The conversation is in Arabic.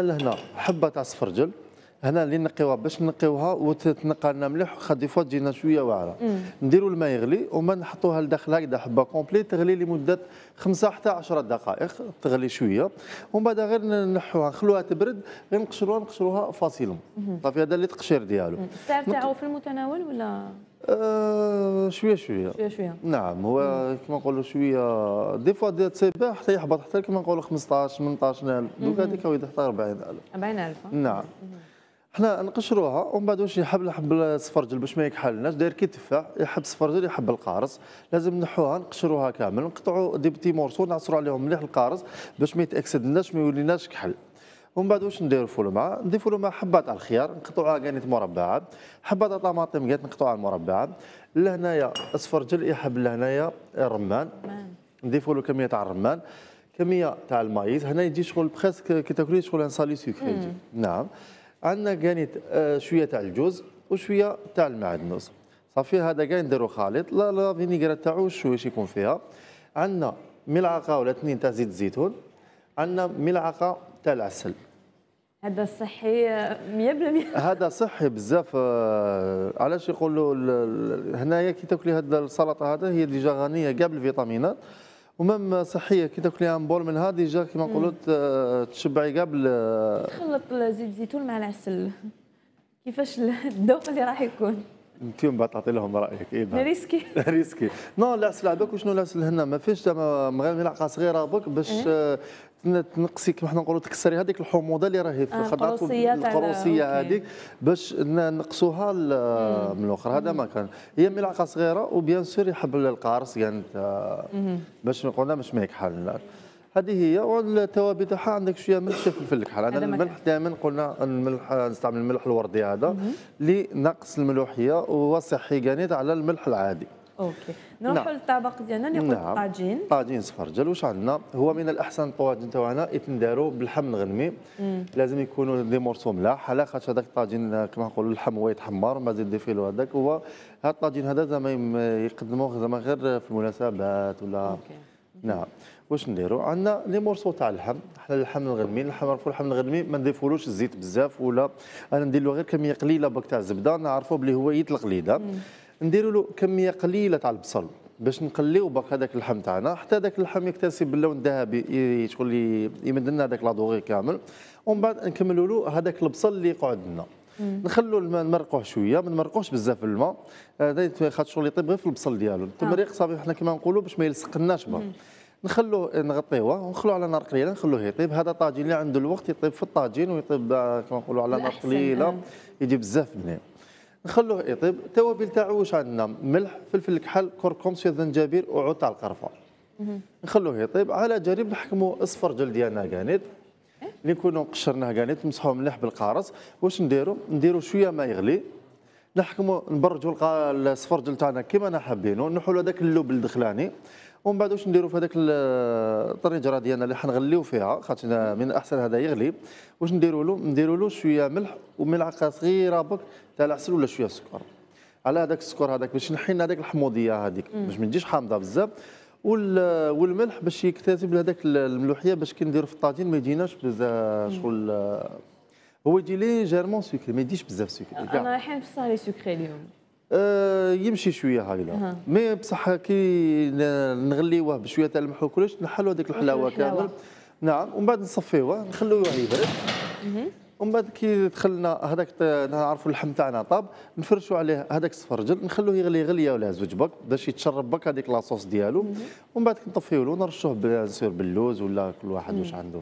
لهنا حبه تاع صفرجل هنا اللي نقيوها باش نقيوها وتتنقى لنا مليح وخا دي فوا تجينا شويه واعره نديروا الماء يغلي وما نحطوها لداخل هكذا حبه كومبلي تغلي لمده خمسه حتى 10 دقائق تغلي شويه ومن بعد غير نحوها نخلوها تبرد غير نقشروها نقشروها فاصيلهم صافي هذا اللي تقشير ديالو السعر تاعو في المتناول ولا آه، شويه شويه شويه شويه نعم هو كما نقولوا شويه دي فوا تسيب حتى يحبط حتى كما نقولوا 15 18000 دوكا هذيك ويدي حتى 40000 40000 نعم حنا نقشروها ومن بعد واش يحب الحب السفرجل باش ما يكحلناش داير كي التفاح يحب السفرجل يحب القارص لازم نحوها نقشروها كامل نقطعوا دي بتي مورسو نعصروا عليهم مليح القارص باش ما يتاكسدناش ما يوليناش كحل ومن بعد واش نديروا في الماء نضيفوا له حبات الخيار نقطعوها كانت مربعه حبات الطماطم كانت نقطعوها مربعه لهنايا اصفر جل يحب لهنايا الرمان نضيفوا له كميه تاع الرمان كميه تاع المايز هنا يجي شغل بريسك كي تاكلي شغل ان سالي سوكري يجي نعم عندنا كانت آه، شويه تاع الجوز وشويه تاع المعدنوس صافي هذا كاع نديرو خليط لا لا فينيغرا تاعو الشويش يكون فيها عندنا ملعقه ولا اثنين تاع زيت الزيتون عندنا ملعقه تاع العسل هذا صحي 100% هذا صحي بزاف آه، علاش يقولوا هنايا كي تاكلي هذا السلطه هذا هي ديجا غنيه كاع بالفيتامينات ومام صحيه كي تاكلي ان بول من ديجا كيما نقولوا تشبعي كاع بال تخلط زيت زيتون مع العسل كيفاش الذوق اللي راح يكون انت من بعد تعطي لهم رايك اي ريسكي ريسكي نو العسل هذاك وشنو العسل هنا ما فيش زعما ملعقه صغيره باش إيه. آه، تنقصي كما حنا نقولوا تكسري هذيك الحموضه اللي راهي في آه، الخضرات القروصيه هذيك باش نقصوها من الاخر هذا ما كان هي ملعقه صغيره وبيان سور يحب القارص يعني باش قلنا باش ما يكحل هذه هي والتوابل تاعها عندك شويه ملح شويه فلفل الكحل انا الملح دائما قلنا الملح نستعمل الملح الوردي هذا لنقص الملوحيه وصحي جانيد على الملح العادي اوكي نروحوا نعم. للطبق ديالنا اللي قلت نعم. طاجين طاجين صفر واش عندنا نعم. هو من الاحسن الطواجن تاعنا يتنداروا باللحم المغنمي لازم يكونوا دي مورسو ملاح على خاطر هذاك الطاجين كما نقولوا اللحم هو يتحمر ما زيد ديفي له هذاك هو هذا الطاجين هذا زعما يقدموه زعما غير في المناسبات ولا أوكي. نعم واش نديروا عندنا لي مورسو تاع اللحم حنا اللحم الغنمي اللحم عرفوا اللحم الغنمي ما نديفولوش الزيت بزاف ولا انا ندير له غير كميه قليله بك تاع الزبده نعرفوا بلي هو يطلق ليده نديروا له كميه قليله تاع البصل باش نقليو باقي هذاك اللحم تاعنا حتى هذاك اللحم يكتسب باللون الذهبي شغل يمد لنا هذاك لادوغي كامل ومن بعد نكملوا له هذاك البصل اللي يقعد لنا نخلوا الماء نمرقوه شويه ما نمرقوهش بزاف في الماء آه، خاطر شغل يطيب غير في البصل ديالو آه. التمريق صافي حنا كما نقولوا باش ما يلصقناش به نخلوه نغطيوه ونخلوه على نار قليله نخلوه يطيب هذا طاجين اللي عنده الوقت يطيب في الطاجين ويطيب آه، كما نقولوا على نار قليله يجي بزاف بنين نخلوه إيه، يطيب التوابل تاعو واش عندنا ملح فلفل الكحل كركم سيد زنجبيل وعود تاع القرفه نخلوه يطيب على جانب طيب، نحكموا اصفر جل ديالنا كانيت اللي إيه؟ نكونوا قشرناه كانيت نمسحوه مليح بالقارص واش نديروا نديروا شويه ما يغلي نحكموا نبرجوا الصفرجل تاعنا كيما انا حابينه نحولوا هذاك اللب الدخلاني ومن بعد واش نديروا في هذاك الطريجره ديالنا اللي حنغليو فيها خاطر من الاحسن هذا يغلي واش نديروا له نديروا له شويه ملح وملعقه صغيره برك تاع العسل ولا شويه سكر على هذاك السكر هذاك باش نحي لنا الحموضيه هذيك باش ما تجيش حامضه بزاف والملح باش يكتسب هذاك الملوحيه باش كي نديرو في الطاجين ما يجيناش بزاف شغل هو يجي ليجيرمون سكري ما يديش بزاف سكري انا رايحين في الصالي سكري اليوم آه، يمشي شويه هكذا مي بصح كي نغليوه بشويه تاع الملح وكلش نحلوا هذيك الحلاوه كامل نعم ومن بعد نصفيوه نخلوه يبرد ومن بعد كي دخلنا هذاك نعرفوا اللحم تاعنا طاب نفرشوا عليه هذاك السفرجل نخلوه يغلي غليه ولا زوج بك باش يتشرب بك هذيك لاصوص ديالو ومن بعد كنطفيو له نرشوه باللوز ولا كل واحد واش عنده